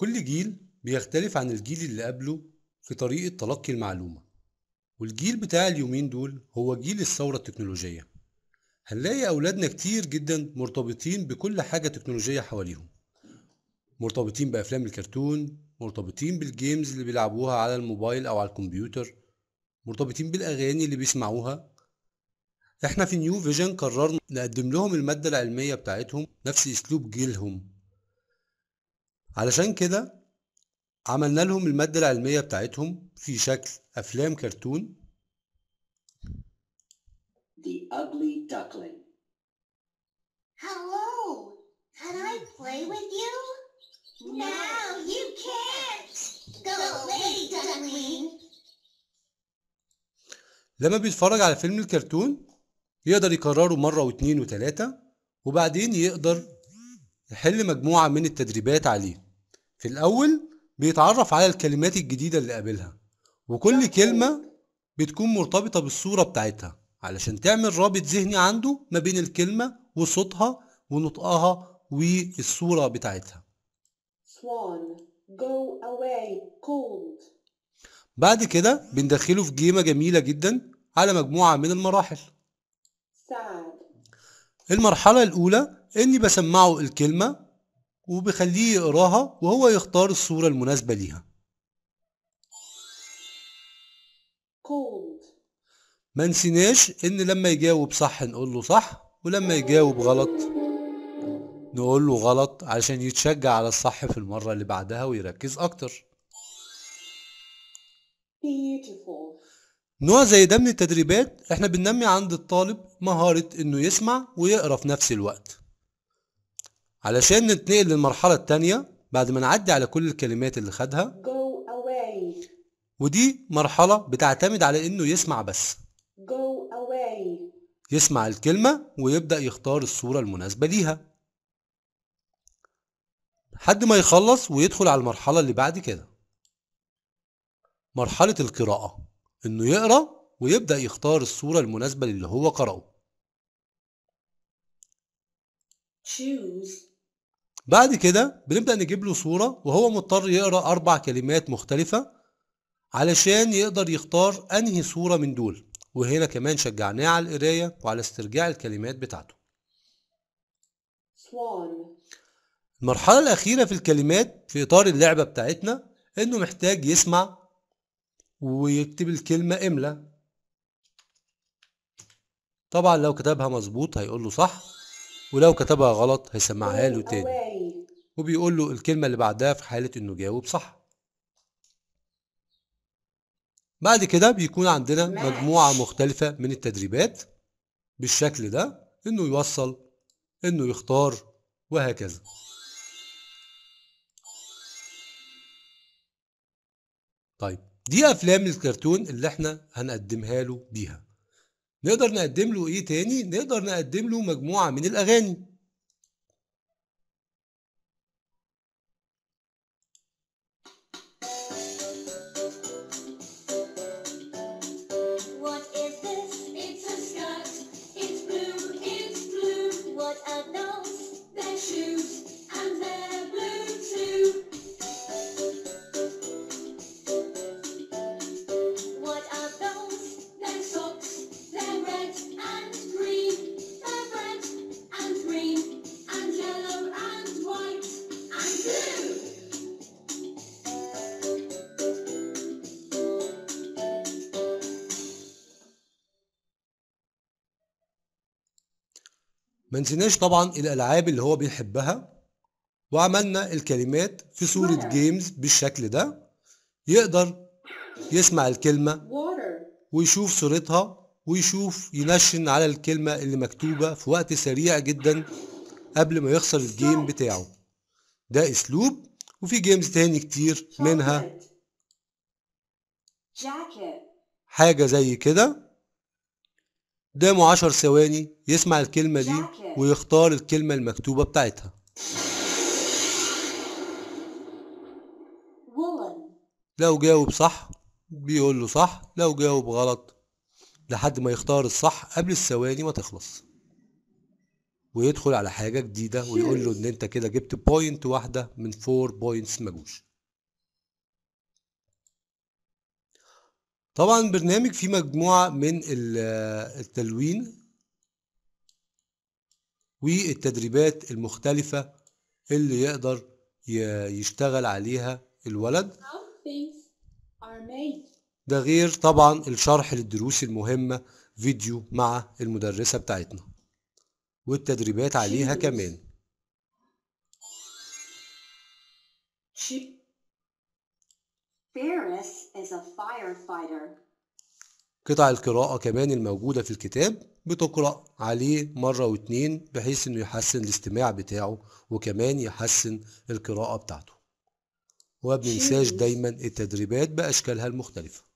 كل جيل بيختلف عن الجيل اللي قبله في طريقة تلقي المعلومة والجيل بتاع اليومين دول هو جيل الثورة التكنولوجية هنلاقي أولادنا كتير جدا مرتبطين بكل حاجة تكنولوجية حواليهم مرتبطين بأفلام الكرتون مرتبطين بالجيمز اللي بيلعبوها على الموبايل أو على الكمبيوتر مرتبطين بالأغاني اللي بيسمعوها احنا في نيو فيجن قررنا نقدم لهم المادة العلمية بتاعتهم نفس اسلوب جيلهم علشان كده عملنا لهم المادة العلمية بتاعتهم في شكل أفلام كرتون The Ugly Duckling Hello, can I play with you? No, you can't! Go away, duckling! لما بيتفرج على فيلم الكرتون يقدر يكرره مرة واتنين وتلاتة وبعدين يقدر يحل مجموعة من التدريبات عليه في الأول بيتعرف على الكلمات الجديدة اللي قابلها وكل كلمة بتكون مرتبطة بالصورة بتاعتها علشان تعمل رابط ذهني عنده ما بين الكلمة وصوتها ونطقها والصورة بتاعتها Swan, go away, cold. بعد كده بندخله في جيمة جميلة جدا على مجموعة من المراحل sad. المرحلة الأولى اني بسمعه الكلمة وبخليه يقراها وهو يختار الصورة المناسبة ليها cold ما نسيناش ان لما يجاوب صح نقول له صح ولما يجاوب غلط نقول له غلط عشان يتشجع على الصح في المرة اللي بعدها ويركز اكتر beautiful نوع زي ده من التدريبات احنا بننمي عند الطالب مهارة انه يسمع ويقرا في نفس الوقت علشان نتنقل للمرحلة التانية بعد ما نعدي على كل الكلمات اللي خدها ودي مرحلة بتعتمد على انه يسمع بس يسمع الكلمة ويبدأ يختار الصورة المناسبة ليها لحد ما يخلص ويدخل على المرحلة اللي بعد كده مرحلة القراءة انه يقرأ ويبدأ يختار الصورة المناسبة للي هو قرأه choose بعد كده بنبدأ نجيب له صورة وهو مضطر يقرأ أربع كلمات مختلفة علشان يقدر يختار أنهي صورة من دول وهنا كمان شجعناه على القراية وعلى استرجاع الكلمات بتاعته المرحلة الأخيرة في الكلمات في إطار اللعبة بتاعتنا إنه محتاج يسمع ويكتب الكلمة إملا طبعا لو كتبها مظبوط هيقول له صح ولو كتبها غلط هيسمعها له oh, تاني وبيقول له الكلمة اللي بعدها في حالة انه جاوب صح بعد كده بيكون عندنا مجموعة مختلفة من التدريبات بالشكل ده انه يوصل انه يختار وهكذا طيب دي افلام الكرتون اللي احنا هنقدمها له بيها نقدر نقدم له ايه تاني نقدر نقدم له مجموعه من الاغاني ما نسيناش طبعا الالعاب اللي هو بيحبها وعملنا الكلمات في صورة جيمز بالشكل ده يقدر يسمع الكلمة ويشوف صورتها ويشوف ينشن على الكلمة اللي مكتوبة في وقت سريع جدا قبل ما يخسر الجيم بتاعه ده اسلوب وفي جيمز تاني كتير منها حاجة زي كده قدامه عشر ثواني يسمع الكلمة دي ويختار الكلمة المكتوبة بتاعتها لو جاوب صح بيقول له صح لو جاوب غلط لحد ما يختار الصح قبل الثواني ما تخلص ويدخل على حاجة جديدة ويقول له ان انت كده جبت بوينت واحدة من فور بوينتس مجوش طبعا برنامج فيه مجموعة من التلوين والتدريبات المختلفة اللي يقدر يشتغل عليها الولد ده غير طبعا الشرح للدروس المهمة فيديو مع المدرسة بتاعتنا والتدريبات عليها كمان Ferris is a firefighter. قطع القراءة كمان الموجودة في الكتاب بتقرأ عليه مرة واتنين بحيث انه يحسن الاستماع بتاعه وكمان يحسن القراءة بتاعته وما بننساش دايما التدريبات بأشكالها المختلفة